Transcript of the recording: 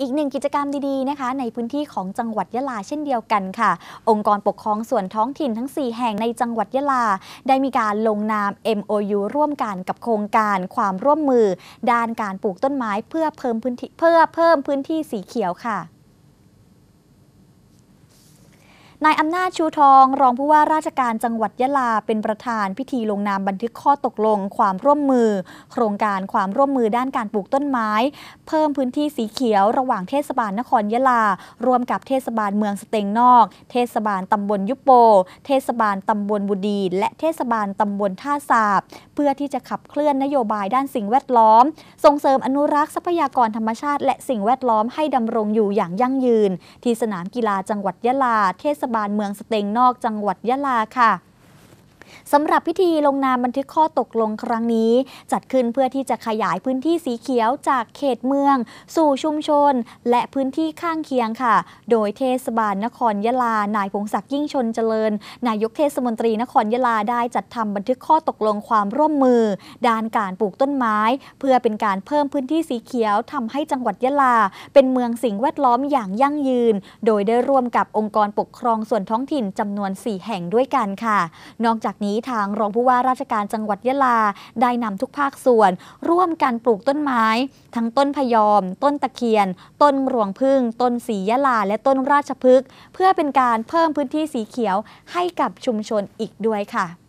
อีกหนึ่งกิจกรรมดีๆนะคะในพื้นที่ของจังหวัดยะลาเช่นเดียวกันค่ะ องค์กรปกครองส่วนท้องถิ่นทั้ง 4 แห่งในจังหวัดยะลา ได้มีการลงนาม MOU ร่วมกันกับโครงการความร่วมมือด้านการปลูกต้นไม้เพื่อเพิ่มพื้นที่เพื่อเพิ่มพื้นที่สีเขียวค่ะนายอำนาจชูทองรองผู้ว่าราชการจังหวัดยะลา เป็นประธานพิธีลงนามบันทึกข้อตกลงความร่วมมือ โครงการความร่วมมือด้านการปลูกต้นไม้ เพิ่มพื้นที่สีเขียวระหว่างเทศบาลนครยะลาร่วมกับเทศบาลเมืองสเตงนอก เทศบาลตำบลยุปโปเทศบาลตำบลบุดี และเทศบาลตำบลท่าสาบ เพื่อที่จะขับเคลื่อนนโยบายด้านสิ่งแวดล้อม ส่งเสริมอนุรักษ์ทรัพยากรธรรมชาติและ สิ่งแวดล้อมให้ดำรงอยู่อย่างยั่งยืน ที่สนามกีฬาจังหวัดยะลาเทศบาลเมืองสเตงนอกจังหวัดยะลาค่ะสำหรับพิธีลงนามบันทึกข้อตกลงครั้งนี้ จัดขึ้นเพื่อที่จะขยายพื้นที่สีเขียวจากเขตเมือง สู่ชุมชน และพื้นที่ข้างเคียงค่ะ โดยเทศบาลนครยะลานายพงศักดิ์ยิ่งชนเจริญ นายกเทศมนตรีนครยะลาได้จัดทำบันทึกข้อตกลงความร่วมมือ ด้านการปลูกต้นไม้ เพื่อเป็นการเพิ่มพื้นที่สีเขียวทำให้จังหวัดยะลา เป็นเมืองสิ่งแวดล้อมอย่างยั่งยืน โดยได้ร่วมกับองค์กรปกครองส่วนท้องถิ่นจำนวน4แห่งด้วยกันค่ะ นอกจากนี้ทางรองผู้ว่าราชการจังหวัดยะลาได้นำทุกภาคส่วน ร่วมกันปลูกต้นไม้ ทั้งต้นพยอม ต้นตะเคียน ต้นรวงพึ่ง ต้นสียะลาและต้นราชพฤกษ์เพื่อเป็นการเพิ่มพื้นที่สีเขียวให้กับชุมชนอีกด้วยค่ะ